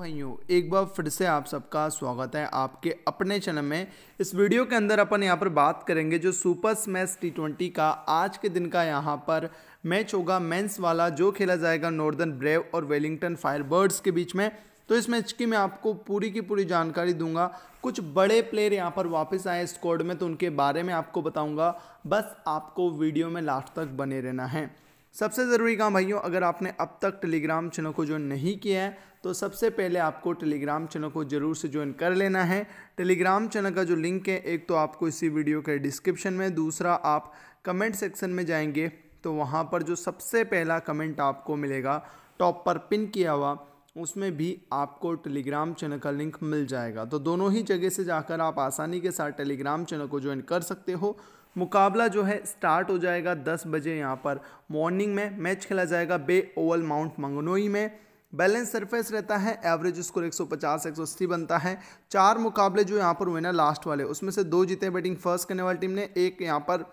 भाइयों एक बार फिर से आप सबका स्वागत है आपके अपने चैनल में इस वीडियो के अंदर अपन यहाँ पर बात करेंगे जो सुपर स्मैश टी ट्वेंटी का आज के दिन का यहाँ पर मैच होगा मेंस वाला जो खेला जाएगा नॉर्दर्न ब्रेव और वेलिंगटन फायरबर्ड्स के बीच में तो इस मैच की मैं आपको पूरी की पूरी जानकारी दूंगा कुछ बड़े प्लेयर यहाँ पर वापस आए स्क्वाड में तो उनके बारे में आपको बताऊँगा बस आपको वीडियो में लास्ट तक बने रहना है सबसे ज़रूरी काम भाइयों अगर आपने अब तक टेलीग्राम चैनल को ज्वाइन नहीं किया है तो सबसे पहले आपको टेलीग्राम चैनल को ज़रूर से ज्वाइन कर लेना है टेलीग्राम चैनल का जो लिंक है एक तो आपको इसी वीडियो के डिस्क्रिप्शन में दूसरा आप कमेंट सेक्शन में जाएंगे तो वहाँ पर जो सबसे पहला कमेंट आपको मिलेगा टॉप पर पिन किया हुआ उसमें भी आपको टेलीग्राम चैनल का लिंक मिल जाएगा तो दोनों ही जगह से जाकर आप आसानी के साथ टेलीग्राम चैनल को ज्वाइन कर सकते हो मुकाबला जो है स्टार्ट हो जाएगा दस बजे यहाँ पर मॉर्निंग में मैच खेला जाएगा बे ओवल माउंट मंगनोई में बैलेंस सरफेस रहता है एवरेज स्कोर 150 180 बनता है चार मुकाबले जो यहाँ पर हुए ना लास्ट वाले उसमें से दो जीते बैटिंग फर्स्ट करने वाली टीम ने एक यहाँ पर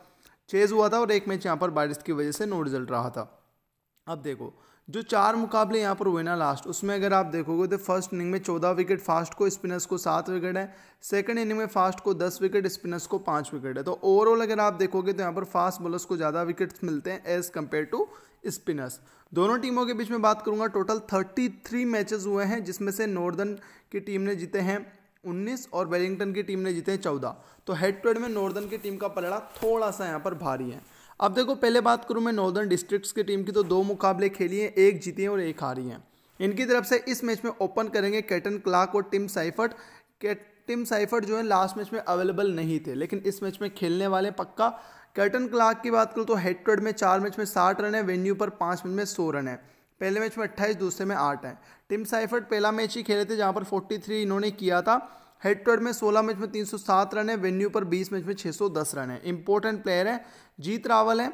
चेज हुआ था और एक मैच यहाँ पर बारिश की वजह से नो रिजल्ट रहा था अब देखो जो चार मुकाबले यहाँ पर हुए ना लास्ट उसमें अगर आप देखोगे तो फर्स्ट इनिंग में चौदह विकेट फास्ट को स्पिनर्स को सात विकेट है सेकंड इनिंग में फास्ट को दस विकेट स्पिनर्स को पाँच विकेट है तो ओवरऑल अगर आप देखोगे तो यहाँ पर फास्ट बॉलर्स को ज़्यादा विकेट्स मिलते हैं एज़ कम्पेयर टू स्पिनर्स दोनों टीमों के बीच में बात करूँगा टोटल थर्टी थ्री मैचेज हुए हैं जिसमें से नॉर्दर्न की टीम ने जीते हैं उन्नीस और वेलिंगटन की टीम ने जीते हैं चौदह तो हेड टू हेड में नॉर्दर्न की टीम का पलड़ा थोड़ा सा यहाँ पर भारी है अब देखो पहले बात करूँ मैं नॉर्दर्न डिस्ट्रिक्ट्स की टीम की तो दो मुकाबले खेली हैं एक जीती हैं और एक हारी हैं इनकी तरफ से इस मैच में ओपन करेंगे कैटन क्लार्क और टिम साइफर्ट टिम साइफर्ट जो है लास्ट मैच में अवेलेबल नहीं थे लेकिन इस मैच में खेलने वाले पक्का कैटन क्लार्क की बात करूँ तो हेड टू हेड में चार मैच में साठ रन है वेन्यू पर पाँच मैच में सौ रन है पहले मैच में अट्ठाईस दूसरे में आठ है टिम साइफर्ट पहला मैच ही खेले थे जहाँ पर फोर्टी थ्री इन्होंने किया था हेड टू हेड में 16 मैच में 307 रन है वेन्यू पर 20 मैच में 610 रन है इंपॉर्टेंट प्लेयर है जीत रावल है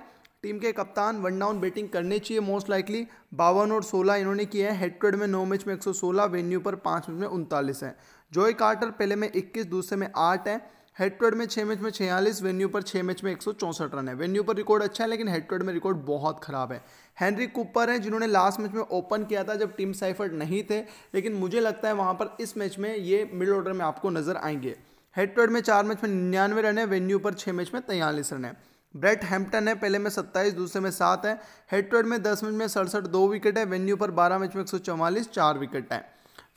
टीम के कप्तान वन डाउन बैटिंग करने चाहिए मोस्ट लाइकली बावन और सोलह इन्होंने किया है हेड टू हेड में नौ मैच में 116 वेन्यू पर पाँच मैच में उनतालीस है जॉय कार्टर पहले में इक्कीस दूसरे में आठ है हेड टू हेड में छः मैच में छियालीस वेन्यू पर छः मैच में एक रन है वेन्यू पर रिकॉर्ड अच्छा है लेकिन हेड टू हेड में रिकॉर्ड बहुत खराब है हेनरी कुपर हैं जिन्होंने लास्ट मैच में ओपन किया था जब टीम साइफर्ट नहीं थे लेकिन मुझे लगता है वहाँ पर इस मैच में ये मिड ऑर्डर में आपको नजर आएंगे हेड टू हेड में चार मैच में निन्यानवे रन है वेन्यू पर छः मैच में तैयलीस रन है ब्रेट हैम्पटन है पहले में सत्ताईस दूसरे में सात है हेड टू हेड में दस मैच में सड़सठ दो विकेट है वेन्यू पर बारह मैच में एक सौ चार विकेट है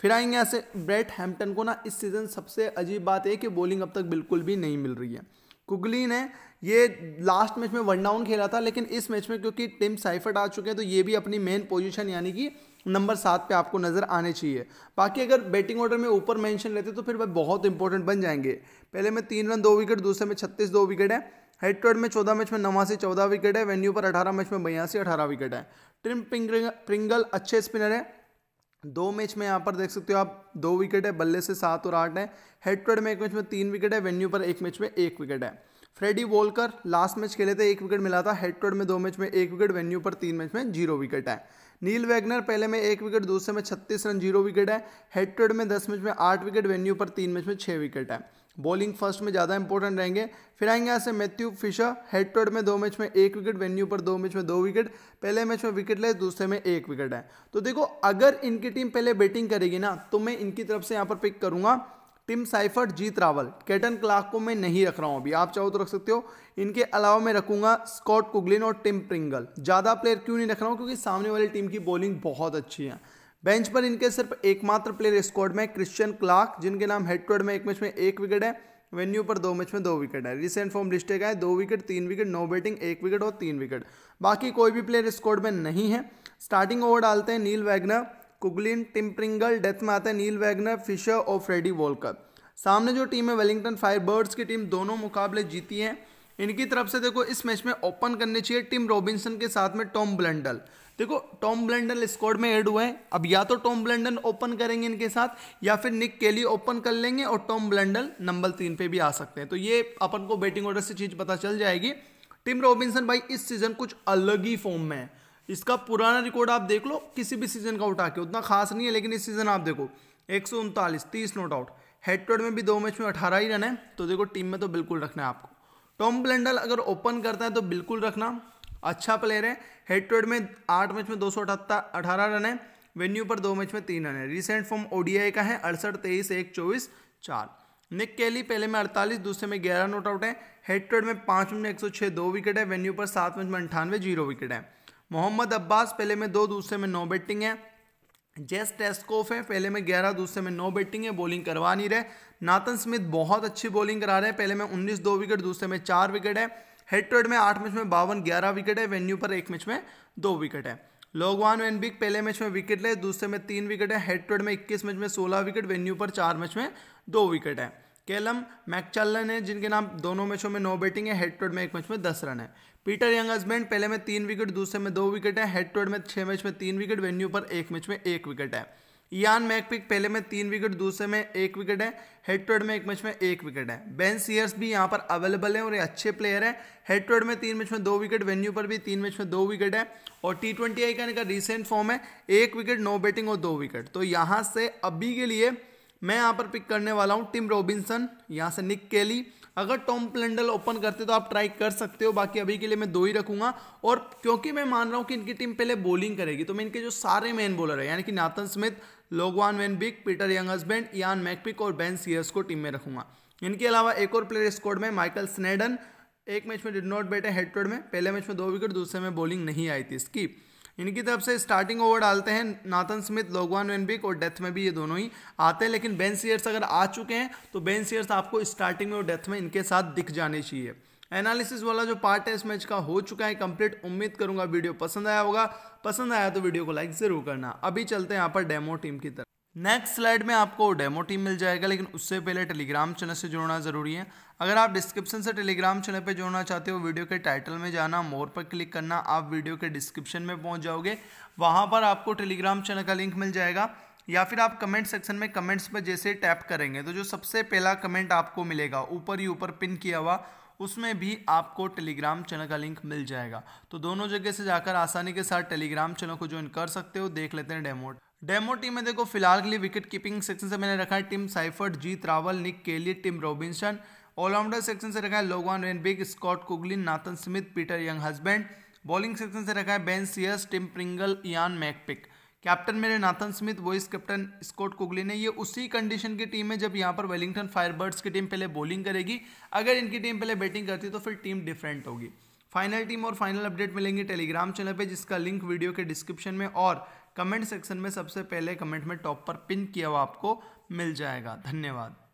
फिर आएंगे ऐसे ब्रेट हैम्पटन को ना इस सीज़न सबसे अजीब बात है कि बॉलिंग अब तक बिल्कुल भी नहीं मिल रही है कुगली ने ये लास्ट मैच में वन डाउन खेला था लेकिन इस मैच में क्योंकि टिम साइफर्ट आ चुके हैं तो ये भी अपनी मेन पोजीशन यानी कि नंबर सात पे आपको नज़र आने चाहिए बाकी अगर बैटिंग ऑर्डर में ऊपर मेंशन लेते तो फिर वह बहुत इंपॉर्टेंट बन जाएंगे पहले में तीन रन दो विकेट दूसरे में छत्तीस दो विकेट है हेड टू हेड में चौदह मैच में नवासी चौदह विकेट है वेन्यू पर अठारह मैच में बयासी अठारह विकेट है ट्रिम प्रिंगल अच्छे स्पिनर हैं दो मैच में यहाँ पर देख सकते हो आप दो विकेट है बल्ले से सात और आठ है हेड टू हेड में एक मैच में तीन विकेट है वेन्यू पर एक मैच में एक विकेट है फ्रेडी वोलकर लास्ट मैच खेले थे एक विकेट मिला था हेड टू हेड में दो मैच में एक विकेट वेन्यू पर तीन मैच में जीरो विकेट है नील वैगनर पहले में एक विकेट दूसरे में छत्तीस रन जीरो विकेट है हेड टू हेड में दस मैच में आठ विकेट वेन्यू पर तीन मैच में छः विकेट है बॉलिंग फर्स्ट में ज़्यादा इंपॉर्टेंट रहेंगे फिर आएंगे यहाँ से Matthew Fisher head to head में दो मैच में एक विकेट वेन्यू पर दो मैच में दो विकेट पहले मैच में विकेट ले दूसरे में एक विकेट है तो देखो अगर इनकी टीम पहले बैटिंग करेगी ना तो मैं इनकी तरफ से यहाँ पर पिक करूँगा Tim Seifert Jeet Raval Katene Clarke को मैं नहीं रख रहा हूँ अभी आप चाहो तो रख सकते हो इनके अलावा मैं रखूंगा स्कॉट कुगलिन और टिम प्रिंगल ज़्यादा प्लेयर क्यों नहीं रख रहा हूँ क्योंकि सामने वाली टीम की बॉलिंग बहुत अच्छी है बेंच पर इनके सिर्फ एकमात्र प्लेयर स्क्वाड में क्रिश्चियन क्लार्क जिनके नाम हेड में एक मैच में एक विकेट है वेन्यू पर दो मैच में दो विकेट है रिसेंट फॉर्म डिस्ट्रिक है दो विकेट तीन विकेट नो बैटिंग एक विकेट और तीन विकेट बाकी कोई भी प्लेयर स्क्वाड में नहीं है स्टार्टिंग ओवर डालते हैं नील वैगनर कुगलिन टिम्प्रिंगल डेथ में आते हैं नील वैगनर फिशर और फ्रेडी वॉलकर सामने जो टीम है वेलिंगटन फायर बर्ड्स की टीम दोनों मुकाबले जीती है इनकी तरफ से देखो इस मैच में ओपन करने चाहिए टिम रॉबिन्सन के साथ में टॉम ब्लेंडल देखो टॉम ब्लेंडल स्क्वाड में ऐड हुए हैं अब या तो टॉम ब्लेंडल ओपन करेंगे इनके साथ या फिर निक केली ओपन कर लेंगे और टॉम ब्लेंडल नंबर तीन पे भी आ सकते हैं तो ये अपन को बैटिंग ऑर्डर से चीज़ पता चल जाएगी टिम रॉबिन्सन भाई इस सीज़न कुछ अलग ही फॉर्म में है इसका पुराना रिकॉर्ड आप देख लो किसी भी सीज़न का उठा के उतना खास नहीं है लेकिन इस सीज़न आप देखो एक सौ उनतालीस तीस नोट आउट हेड में भी दो मैच में अठारह ही रन है तो देखो टीम में तो बिल्कुल रखना है आपको टॉम ब्लेंडल अगर ओपन करता है तो बिल्कुल रखना अच्छा प्लेयर है हेड टू हेड में आठ मैच में दो सौ अठारह रन है वेन्यू पर दो मैच में तीन रन है रिसेंट फॉर्म ओडीआई का है अड़सठ तेईस एक चौबीस चार निक केली पहले में अड़तालीस दूसरे में ग्यारह नोट आउट है हेड टू हेड में पाँच मैच में एक सौ छः दो विकेट है वेन्यू पर सात मैच में अंठानवे जीरो विकेट है मोहम्मद अब्बास पहले में दो दूसरे में नौ बैटिंग है जेस टेस्कोफ है पहले में ग्यारह दूसरे में नौ बैटिंग है बॉलिंग करवा नहीं रहे नातन स्मिथ बहुत अच्छी बॉलिंग करा रहे हैं पहले में उन्नीस दो विकेट दूसरे में चार विकेट है हेड में आठ मैच में बावन ग्यारह विकेट है वेन्यू पर एक मैच में दो विकेट है लोगवान वैन बिग पहले मैच में विकेट ले दूसरे में तीन विकेट है हेड में इक्कीस मैच में सोलह विकेट वेन्यू पर चार मैच में दो विकेट है केलम मैकचालन है जिनके नाम दोनों मैचों में नो बैटिंग है हेड टू हेड में एक मैच में दस रन है पीटर यंग हस्बैंड पहले में तीन विकेट दूसरे में दो विकेट है हेड टू हेड में छः मैच में तीन विकेट वेन्यू पर एक मैच में एक विकेट है ईयान मैकपिक पहले में तीन विकेट दूसरे में एक विकेट है हेड टू हेड में एक मैच में एक विकेट है बेन सीयर्स भी यहाँ पर अवेलेबल है और ये अच्छे प्लेयर है हेड टू हेड में तीन मैच में दो विकेट वेन्यू पर भी तीन मैच में दो विकेट है और टी ट्वेंटी आई का इनका रिसेंट फॉर्म है एक विकेट नो बैटिंग और दो विकेट तो यहाँ से अभी के लिए मैं यहाँ पर पिक करने वाला हूँ टिम रॉबिन्सन यहाँ से निक केली अगर टॉम प्लेंडल ओपन करते तो आप ट्राई कर सकते हो बाकी अभी के लिए मैं दो ही रखूंगा और क्योंकि मैं मान रहा हूँ कि इनकी टीम पहले बॉलिंग करेगी तो मैं इनके जो सारे मेन बॉलर है यानी कि Nathan Smith Logan van Beek Peter Younghusband Iain McPeake और बैन सीयर्स को टीम में रखूंगा इनके अलावा एक और प्लेयर स्कोड में माइकल स्नेडन एक मैच में did not bat head to head में पहले मैच में दो विकेट दूसरे में बॉलिंग नहीं आई थी इसकी इनकी तरफ से स्टार्टिंग ओवर डालते हैं नाथन स्मिथ लोगवान वेनबिक और डेथ में भी ये दोनों ही आते हैं लेकिन बेन सीयर्स अगर आ चुके हैं तो बेन सीयर्स आपको स्टार्टिंग में और डेथ में इनके साथ दिख जाने चाहिए एनालिसिस वाला जो पार्ट है इस मैच का हो चुका है कंप्लीट उम्मीद करूंगा वीडियो पसंद आया होगा पसंद आया तो वीडियो को लाइक ज़रूर करना अभी चलते हैं यहाँ पर डेमो टीम की तरफ नेक्स्ट स्लाइड में आपको डेमो टीम मिल जाएगा लेकिन उससे पहले टेलीग्राम चैनल से जुड़ना ज़रूरी है अगर आप डिस्क्रिप्शन से टेलीग्राम चैनल पर जुड़ना चाहते हो वीडियो के टाइटल में जाना मोर पर क्लिक करना आप वीडियो के डिस्क्रिप्शन में पहुंच जाओगे वहां पर आपको टेलीग्राम चैनल का लिंक मिल जाएगा या फिर आप कमेंट सेक्शन में कमेंट्स पर जैसे टैप करेंगे तो जो सबसे पहला कमेंट आपको मिलेगा ऊपर ही ऊपर पिन किया हुआ उसमें भी आपको टेलीग्राम चैनल का लिंक मिल जाएगा तो दोनों जगह से जाकर आसानी के साथ टेलीग्राम चैनल को ज्वाइन कर सकते हो देख लेते हैं डेमोट डेमो टीम में देखो फिलहाल के लिए विकेट कीपिंग सेक्शन से मैंने रखा है Tim Seifert Jeet Raval Nick Kelly Tim Robinson all rounder section से रखा है Logan van Beek Scott Kuggeleijn Nathan Smith Peter Younghusband bowling section से रखा है Ben Sears Tim Pringle Iain McPeake captain मेरे Nathan Smith vice captain Scott कुगली ने ये उसी कंडीशन की टीम है जब यहाँ पर वेलिंगटन फायरबर्ड्स की टीम पहले बॉलिंग करेगी अगर इनकी टीम पहले बैटिंग करती तो फिर टीम डिफरेंट होगी फाइनल टीम और फाइनल अपडेट मिलेंगे टेलीग्राम चैनल पे जिसका लिंक वीडियो के डिस्क्रिप्शन में और कमेंट सेक्शन में सबसे पहले कमेंट में टॉप पर पिन किया हुआ आपको मिल जाएगा धन्यवाद